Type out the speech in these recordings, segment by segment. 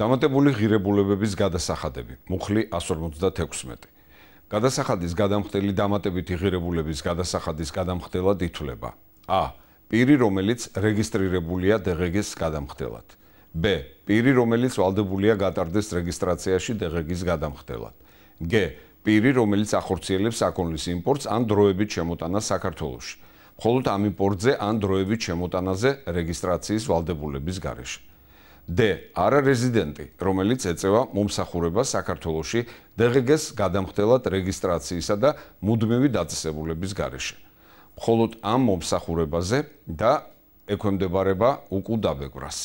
დამატებული ღირებულებების გადასახადები მუხლი 156 გადასახადის გადამხდელი დამატებითი ღირებულების გადასახადის გადამხდელად ითვლება ა პირი რომელიც რეგისტრირებულია დღგ-ის გადამხდელად ბ პირი რომელიც ვალდებულია გატარდეს რეგისტრაციაში დღგ-ის გადამხდელად გ პირი რომელიც ახორციელებს აკონლის იმპორტს ან დროებით შემოტანას საქართველოში მხოლოდ ამ იმპორტზე ან დროებით შემოტანაზე რეგისტრაციის ვალდებულების გარეშე D. არარეზიდენტი, რომელიც ეწევა მომსახურებას საქართველოში DGG-ს გადამხდელად რეგისტრაციისა და მუდმივი დაწესებულების გარეშე. მხოლოდ ამ მომსახურებაზე და ექვემდებარება უკუდაბეგვრას.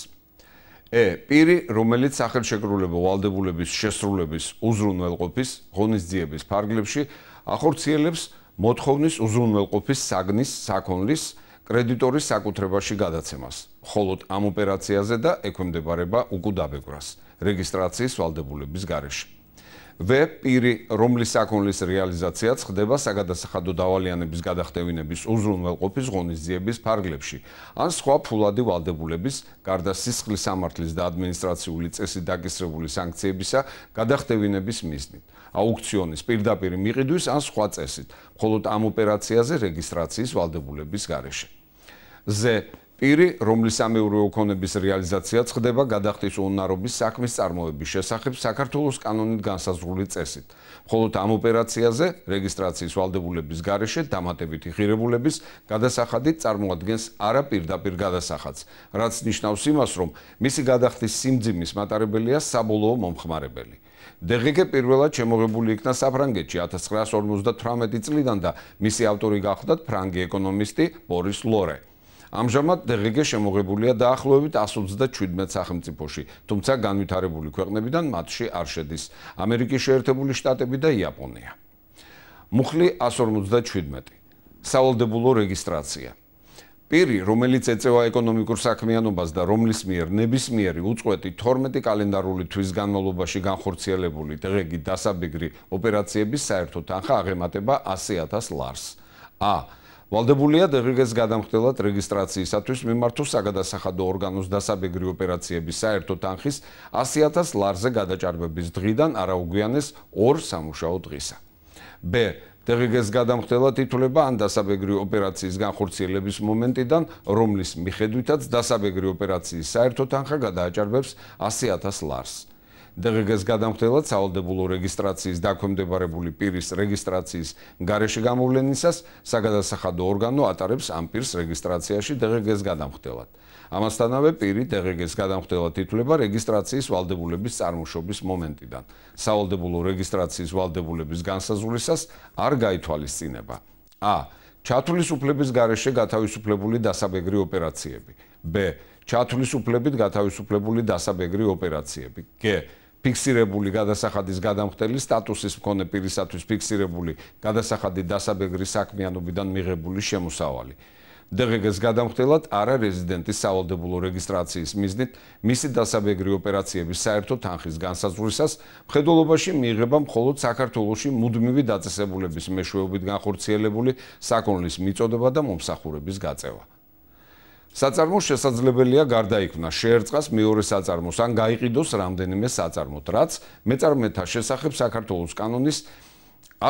E. პირი, რომელიც სახელშეკრულებო ვალდებულების შესრულების უზრუნველყოფის ღონისძიების ფარგლებში ახორციელებს მოთხოვნის უზრუნველყოფის საგნის საქონლის კრედიტორის საკუთრებაში გადაცემას, მხოლოდ ამ ოპერაციაზე და ექვემდებარება უკუდაბეკვრას რეგისტრაციის ვალდებულების გარეშე. ვე პირი, რომლის საქონლის რეალიზაციაც ხდება საგადასახადო დავალიანების გადახდევინების უზრუნველყოფის ღონისძიების ფარგლებში, ან სხვა ფულადი ვალდებულების გარდა სისხლის სამართლის და ადმინისტრაციული წესი დაკისრებული სანქციებისა გადახდევინების მიზნით. აუქციონის პირდაპირ მიყიდვის ან სხვა წესით, მხოლოდ ამ ოპერაციაზე რეგისტრაციის ვალდებულების გარეშე. ზე პირი, რომლის სამეურვეო ქონების რეალიზაცია ხდება გადახდის უნარობის საქმის წარმოების შესახებ საქართველოს კანონით განსაზღვრული წესით, მხოლოდ ამ ოპერაციაზე რეგისტრაციის ვალდებულების გარეშე დამატებითი ღირებულების გადასახადით წარმოადგენს არა პირდაპირ გადასახადს, რაც ნიშნავს იმას, რომ მისი გადახდის სიმძიმის მატარებელია საბოლოო მომხმარებელი. დღეგე პირველად შემოღებული იქნა საფრანგეთში 1958 წლიდან და მისი ავტორი გახდა ფრანგი ეკონომისტი ბორის ლორე ამჟამად დღეგე შემოღებულია დაახლოებით 137 სახელმწიფოში თუმცა განვითარებული ქვეყნებიდან მათში არ შედის ამერიკის შეერთებული შტატები და იაპონია მუხლი 157 საავადმყოფო რეგისტრაცია პირი, რომელიც ეწევა ეკონომიკურ საქმიანობას და რომლის მიერ ნებისმიერი უწყვეტი 12 კალენდარული თვის განმავლობაში განხორციელებული დღეგი დასაბეგრი ოპერაციების საერთო თანხა აღემატება 100000 ლარს. ა ვალდებულია დღეგეს გადამხდელად რეგისტრაციისათვის მიმართოს საგადასახადო ორგანოს დასაბეგრი ოპერაციების საერთო თანხის 100000 ლარზე გადაჭარბების დღიდან არაუგვიანეს 2 სამუშაო დღისა. ბ დღგეს გადამხდელად ითვლება ან დასაბეგრი ოპერაციის განხორციელების მომენტიდან, რომლის მიხედვითაც დასაბეგრი ოპერაციის საერთო თანხა გადააჭარბებს 100.000 ლარს. დღგეს გადამხდელად საავადმყოფო რეგისტრაციის დაქვემდებარებული პირის რეგისტრაციის გარეშე გამოვლენისას საგადასახადო ორგანო ატარებს ამ პირს რეგისტრაციაში დღგეს გადამხდელად. ამასთანავე პირი დღგ-ის გადამხდელად ითვლება რეგისტრაციის ვალდებულების წარმოშობის მომენტიდან. სავალდებულო რეგისტრაციის ვალდებულების განსაზღვრისას არ გაითვალისწინება: ა. ჩათვლისუფლების გარეშე გათავისუფლებული დასაბეგრი ოპერაციები. ბ. ჩათვლისუფლებით გათავისუფლებული დასაბეგრი ოპერაციები. გ. ფიქსირებული გადასახადის გადამხდელი სტატუსის მქონე პირისათვის ფიქსირებული გადასახადი დასაბეგრი საქმიანობიდან მიღებული შემოსავალი. დღგ-ის გადამხდელად არა რეზიდენტის სავალდებულო რეგისტრაციის მიზნით მისი დასაბეგრი ოპერაციების საერთო თანხის განსაზღვრისას მხედველობაში მიიღება მხოლოდ საქართველოსი მუდმივი დაწესებულების მეშვეობით განხორციელებული საქონლის მიწოდება და მომსახურების გაწევა. საწარმო შესაძლებელია გარდაიქმნა შეერწყას მეორე საწარმოს ან გაიყიდოს რამდენიმე საწარმო, რაც მეწარმეთა შესახებ საქართველოს კანონის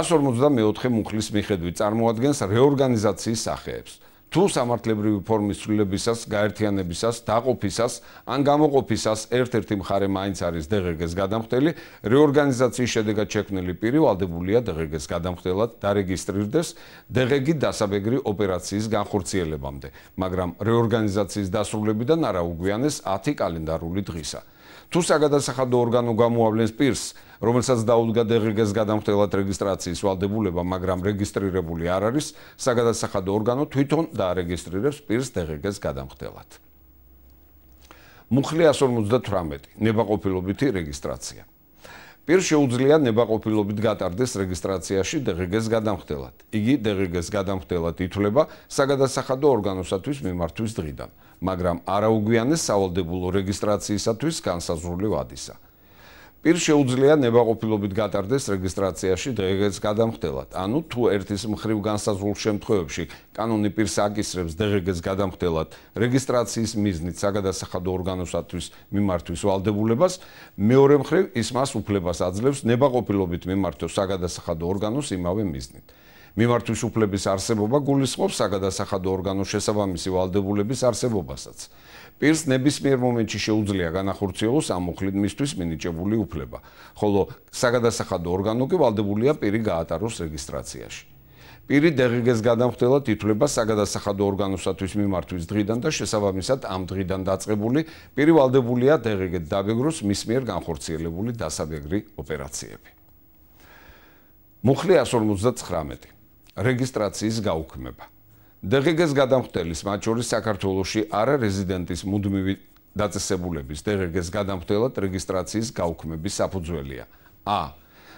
154 მუხლის მიხედვით წარმოადგენს რეორგანიზაციის სახეებს. თუ სამართლებრივი ფორმის ცვლილებისას, გაერთიანებისას, დაყოფისას ან გამოყოფისას ერთ-ერთი მხარე მაინც არის დღგ-ის გადამხდელი, რეორგანიზაციის შედეგად შექმნილი პირი ვალდებულია დღგ-ის გადამხდელად დარეგისტრირდეს დღგ-ი დასაბეგრი ოპერაციის განხორციელებამდე, მაგრამ რეორგანიზაციის დასრულებიდან არა უგვიანეს 10 კალენდარული დღისა. თუ საგადასახადო ორგანო გამოავლენს პირს რომელსაც დაუდგა დღგ-ის გადამხდელად რეგისტრაციის ვალდებულება, მაგრამ რეგისტრირებული არ არის, საგადასახადო ორგანო თვითონ დაარეგისტრირებს პირს დღგ-ის გადამხდელად. მუხლი 158 ნებაყოფილობითი რეგისტრაცია. პირ შეუძლია ნებაყოფილობით გატარდეს რეგისტრაციაში დღგ-ის გადამხდელად. იგი დღგ-ის გადამხდელად ითვლება საგადასახადო ორგანოსათვის მიმართვის დღიდან. 158 მაგრამ არაუგვიანეს სავალდებულო რეგისტრაციისათვის განსაზღვრული ვადისა. პირ შეუძლია ნებაყოფლობით გადარდეს რეგისტრაციაში დღეგეს გადამხდელად. ანუ თუ ერთის მხრივ განსაზღვრულ შემთხვევებში კანონი პირს აკისრებს დღეგეს გადამხდელად რეგისტრაციის მიზნით საგადასახადო ორგანოსათვის მიმართვის ვალდებულებას, მეორე მხრივ ის მას უფლებას აძლევს ნებაყოფლობით მიმართოს საგადასახადო ორგანოს იმავე მიზნით. მიმართვის უფლების არსებობა გულისხმობს საგადასახადო ორგანოს შესაბამისი ვალდებულების არსებობასაც. პირს ნებისმიერ მომენტში შეუძლია განახორციელოს ამ მოხლით მისთვის მინიჭებული უფლება, ხოლო საგადასახადო ორგანო კი ვალდებულია პირი გაატაროს რეგისტრაციაში. პირი დღეგეს გადამხდელად ითვლება საგადასახადო ორგანოსათვის მიმართვის დღიდან და შესაბამისად ამ დღიდან დაწყებული პირი ვალდებულია დღეგეს დაგეგროს მის მიერ განხორციელებული დასაბეგრი ოპერაციები. მუხლი 159 რეგისტრაციის გაუქმება. დღგ-ის გადამხდელის მათ შორის საქართველოსი არა რეზიდენტის მუდმივი დაწესებულების დღგ-ის გადამხდელად რეგისტრაციის გაუქმების საფუძველია. ა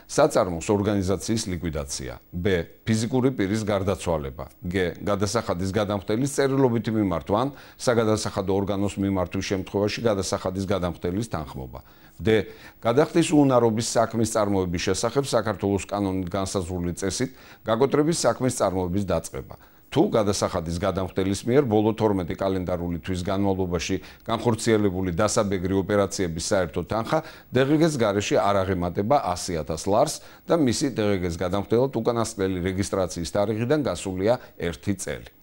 საწარმოს ორგანიზაციის ლიკვიდაცია, ბ ფიზიკური პირის გარდაცვალება, გ გადასახადის გადამხდელის წერილობითი მიმართვა ან საგადასახადო ორგანოს მიმართვის შემთხვევაში გადასახადის გადამხდელის თანხმობა. დ გადახდის უნარობის საქმის წარმოების შესახებ საქართველოს კანონით განსაზღვრული წესით გაკოტრების საქმის წარმოების დაწყება. თუ გადასახადის გადამხდელის მიერ ბოლო 12 კალენდარული თვის განმავლობაში განხორციელებული დასაბეგრი ოპერაციების საერთო თანხა დღგ-ის გარეშე არ აღემატება 100000 ლარს და მისი დღგ-ის გადამხდელად უკანასკნელი რეგისტრაციის თარიღიდან გასულია 1 წელი.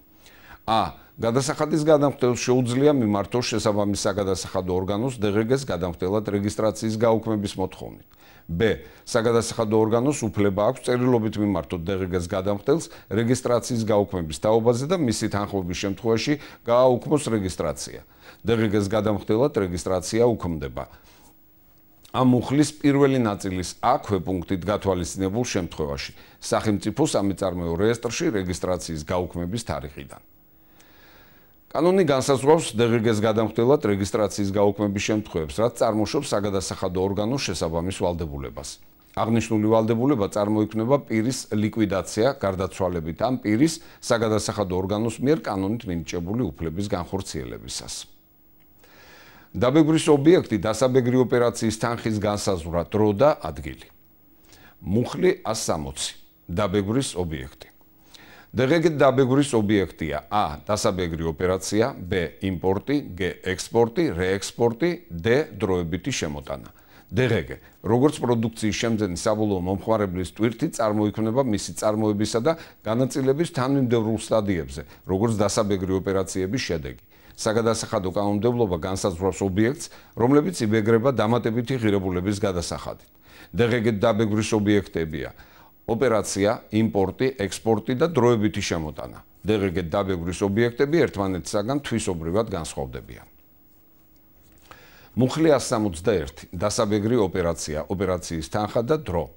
ა გადასახადის გადამხდელს შეუძლია მიმართოს შესაბამის საგადასახადო ორგანოს დღგ-ის გადამხდელად რეგისტრაციის გაუქმების მოთხოვნით. b საგადასახადო ორგანოს უფლება აქვს წერილობით მიმართოს დღგ-ს გადამხდელს რეგისტრაციის გაუქმების თაობაზე და მისი თანხმობის შემთხვევაში გააუქმოს რეგისტრაცია დღგ-ს გადამხდელად რეგისტრაცია უქმდება ამ უხლის პირველი ნაწილის აქვე პუნქტით გათვალისწინებულ შემთხვევაში სახელმწიფო სამეწარმეო რეესტრში რეგისტრაციის გაუქმების თარიღიდან კანონი განსაზღვრავს დღგ-ის გადამხდელად რეგისტრაციის გაუქმების შემთხვევებს, რაც წარმოშობს საგადასახადო ორგანოს შესაბამის ვალდებულებას. აღნიშნული ვალდებულება წარმოიქმნება პირის ლიკვიდაცია გარდაცვალებით ან პირის საგადასახადო ორგანოს მიერ კანონით მინიჭებული უფლების განხორციელებისას. დაბეგვრის ობიექტი დასაბეგრი ოპერაციის თანხის განსაზღვრა დრო და ადგილი. მუხლი 160. დაბეგვრის ობიექტი. დღეგეთ დაბეგვრის ობიექტია: ა დასაბეგრი ოპერაცია, ბ იმპორტი, გ ექსპორტი, რ ექსპორტი, დ დროებითი შემოტანა. დღეგე, როგორც პროდუქციის შემდენი საბოლოო მომხმარებლის ტვირთი წარმოიქმნება მისი წარმოებისა და განაწილების თანმიმდევრულ სტადიებზე, როგორც დასაბეგრი ოპერაციების შედეგი. საგადასახადო კანონმდებლობა განსაზღვრავს ობიექტს, რომლებიც იბეგრება დამატებითი ღირებულების გადასახადით. დღეგეთ დაბეგვრის ობიექტებია: ოპერაცია იმპორტი, ექსპორტი და დროებითი შემოტანა. დღეგ დაბეგვრის ობიექტები ერთმანეთისაგან თვისობრივად განსხვავდებიან. მუხლია 61 დასაბეგრი ოპერაცია, ოპერაციის თანხა და დრო.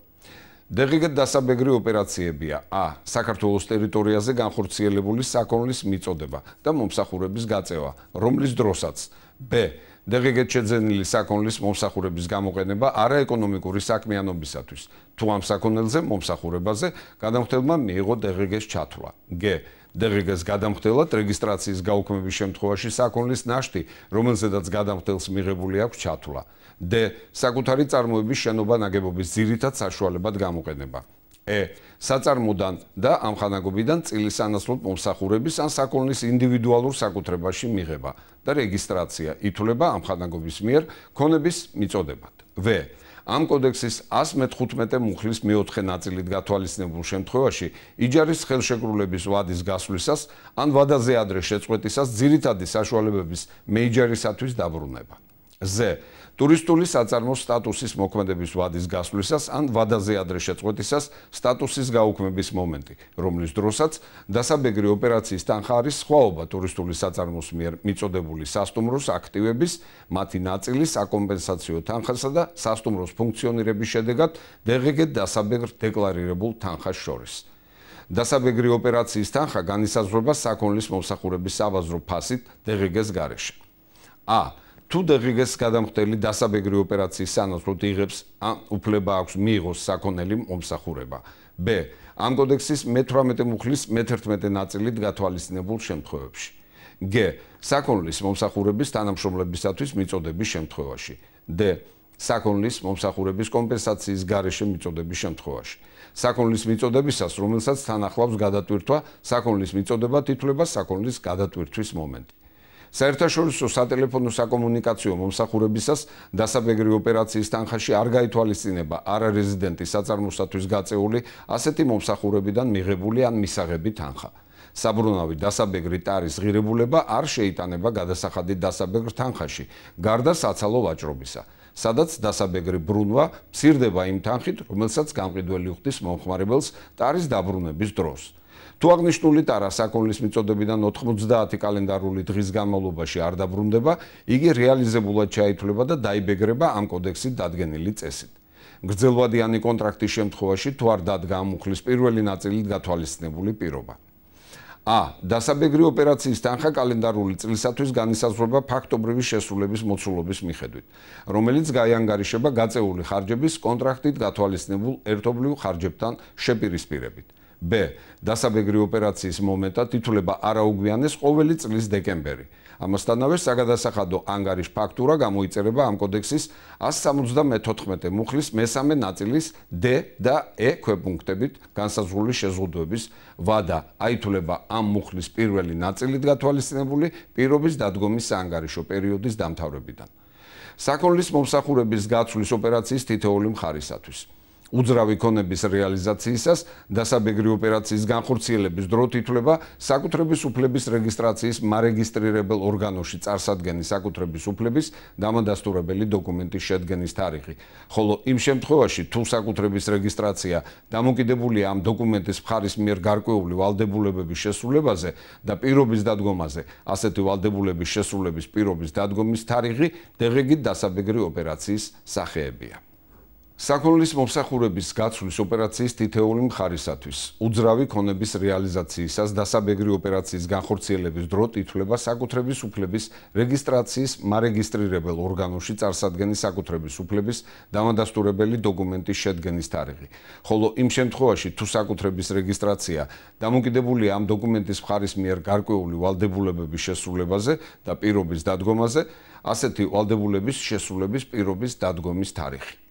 დღეგ დასაბეგრი ოპერაციებია: ა. საქართველოს ტერიტორიაზე განხორციელებული საქონლის მიწოდება და მომსახურების გაწევა, რომლის დროსაც ბ. დღეგეთ შეძენილი საქონლის მომსახურების გამოყენება არაეკონომიკური საქმიანობისათვის თუ ამ საქონელზე მომსახურებაზე გადამხდელმა მიიღო დღეგეს ჩათვლა გ დღეგეს გადამხდელად რეგისტრაციის გაუქმების შემთხვევაში საქონლის ნაშთი რომელზედაც გადამხდელს მიღებული აქვს ჩათვლა დ საკუთარი წარმოების შენობა ნაგებობის ძირითად საშუალებად გამოყენება ე საწარმოდან და ამხანაგობიდან წილის ანაცვლოდ მომსახურების ან საქონლის ინდივიდუალურ საკუთრებაში მიღება და რეგისტრაცია ითვლება ამხანაგობის მიერ ქონების მიწოდებად. ვ ამ კოდექსის 115 მუხლის მე-4 ნაწილით გათვალისწინებულ შემთხვევაში იჯარის ხელშეკრულების ვადის გასვლისას ან ვადაზე ადრე შეწყვეტისას ძირითადი საშუალებების მეიჯარისათვის დაბრუნება. ზე ტურისტული საწარმო სტატუსის მოქმედების ვადის გასვლისას ან ვადაზე ადრე შეწყვეტისას სტატუსის გაუქმების მომენტი, რომლის დროსაც დასაბეგრი ოპერაციის თანხა არის სხვაობა ტურისტული საწარმოს მიერ მიწოდებული სასტუმროს აქტივების, მათი ნაწილის აკომპენსაციო თანხასა და სასტუმროს ფუნქციონირების შედეგად დღგ დასაბეგრ დეკლარირებულ თანხას შორის. დასაბეგრი ოპერაციის თანხა განისაზღვრება საქონლის მომსახურების საბაზრო ფასით დღგ-ის გარეშე. ა თუ დღეს გადამხდელი დასაბეგრი ოპერაციის სანაცვლოდ იღებს ან უფლება აქვს მიიღოს საქონელი მომსახურება. ბ ამ კოდექსის მე-18 მუხლის მე-11 ნაწილით გათვალისწინებულ შემთხვევებში. გ საქონლის მომსახურების თანამშრომლებისათვის მიწოდების შემთხვევაში. დ საქონლის მომსახურების კომპენსაციის გარეშე მიწოდების შემთხვევაში. საქონლის მიწოდებისას, რომელსაც თანახლავს გადატვირთვა, საქონლის მიწოდება თითლება საქონლის გადატვირთვის მომენტი. საერთაშორისო სატელეფონო საკომუნიკაციო მომსახურებისას დასაბეგრი ოპერაციის თანხაში არ გაითვალისწინება არარეზიდენტის საწარმოსთვის გაწეული ასეთი მომსახურებიდან მიღებული ან მისაღები თანხა. საბრუნავი დასაბეგრი ტარის ღირებულება არ შეიტანება გადასახადი დასაბეგრ თანხაში, გარდა საცალო ვაჭრობისა, სადაც დასაბეგრი ბრუნვა მცირდება იმ თანხით, რომელსაც გამყიდველი უხდის მომხმარებელს ტარის დაბრუნების დროს. თუ აღნიშნული ტარასაკონლის მიწოდებიდან 90 კალენდარული დღის განმავლობაში არ დაბრუნდება, იგი რეალიზებულად ჩაითვლება და დაიბეგრება ამ კოდექსით დადგენილი წესით. გრძელვადიანი კონტრაქტის შემთხვევაში თუ არ დადგა ამ უხლის პირველი ნაწილით გათვალისწინებული პირობა. ა. დასაბეგრი ოპერაციის თანხა კალენდარული წლისათვის განისაზღვრება ფაქტობრივი შესრულების მოცულობის მიხედვით, რომელიც გაიანგარიშება გაწეული ხარჯების კონტრაქტით გათვალისწინებულ ერთობლივ ხარჯებთან შეპირისპირებით. b დასაბეგრი ოპერაციის მომენტად ითვლება არაუგვიანეს ყოველი წლის დეკემბერი ამასთანავე საგადასახადო ანგარიშ ფაქტურა გამოიწერება ამ კოდექსის 174 მუხლის მესამე ნაწილის d და e ქვეპუნქტებით განსაზღვრული შეზღუდვების ვადა აითვლება ამ მუხლის პირველი ნაწილით გათვალისწინებული პირობის დადგომის ანგარიშო პერიოდის დამთავრებიდან საქონლის მომსახურების გაცვლის ოპერაციის თითოეული მხარისათვის უძრავი კონების რეალიზაციისას დასაბეგრი ოპერაციის განხორციელების დრო თითლება საკუთრების უფლების რეგისტრაციის მარეგისტრირებელ ორგანოში წარსადგენი საკუთრების უფლების დამადასტურებელი დოკუმენტის შედგენის თარიღი. ხოლო იმ შემთხვევაში, თუ საკუთრების რეგისტრაცია დამოკიდებულია ამ დოკუმენტის მხარის მიერ გარკვეული ვალდებულებების შესრულებაზე და პირობის დადგომაზე, ასეთი ვალდებულების შესრულების პირობის დადგომის თარიღი დღეგეგით დასაბეგრი ოპერაციის სახეებია. საქონლის მომსახურების გაცვლის ოპერაციის თითეული მხარისათვის უძრავი კონების რეალიზაციისას დასაბეგრი ოპერაციის განხორციელების დრო თითლება საკუთრების უფლების რეგისტრაციის მარეგისტრირებელ ორგანოში წარსადგენის საკუთრების უფლების დამადასტურებელი დოკუმენტის შედგენის თარიღი. ხოლო იმ შემთხვევაში თუ საკუთრების რეგისტრაცია დამოკიდებულია ამ დოკუმენტის მხარის მიერ გარკვეული ვალდებულებების შესრულებაზე და პირობის დადგომაზე, ასეთი ვალდებულების შესრულების პირობის დადგომის თარიღი.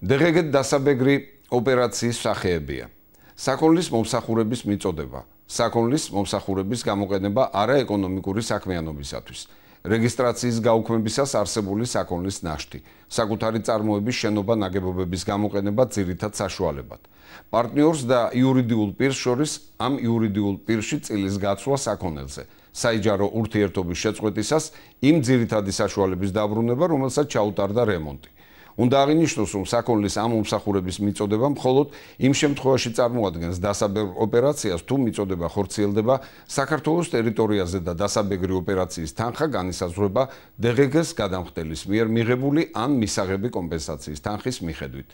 დღეგეთ დასაბეგრი ოპერაციის სახეებია. საქონლის მომსახურების მიწოდება, საქონლის მომსახურების გამოყენება არაეკონომიკური საქმიანობისათვის, რეგისტრაციის გაუქმებისას არსებული საქონლის ნაშთი, საკუთარი წარმოების შენობა ნაგებობების გამოყენება ძირითად საშუალებად. პარტნიორს და იურიდიულ პირს შორის ამ იურიდიულ პირში წილის გაცვლა საქონელზე. საიჯარო ურთიერთობის შეწყვეტისას იმ ძირითადი საშუალების დაბრუნება, რომელსაც ჩაუტარდა რემონტი. უნდა აღინიშნოს, რომ საქონლის ამ მომსახურების მიწოდება მხოლოდ იმ შემთხვევაში წარმოადგენს დასაბერ ოპერაციას, თუ მიწოდება ხორციელდება საქართველოს ტერიტორიაზე და დასაბეგრი ოპერაციის თანხა განისაზღვრება დღგ-ს გადამხდელის მიერ მიღებული ან მისაღები კომპენსაციის თანხის მიხედვით.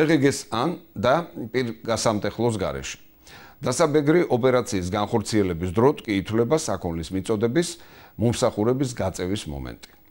დღგ-ს ან და პირ გასამტეხლოს გარეშე დასაბეგრი ოპერაციის განხორციელების დროს კი ითვლება საქონლის მიწოდების მომსახურების გაწევის მომენტი.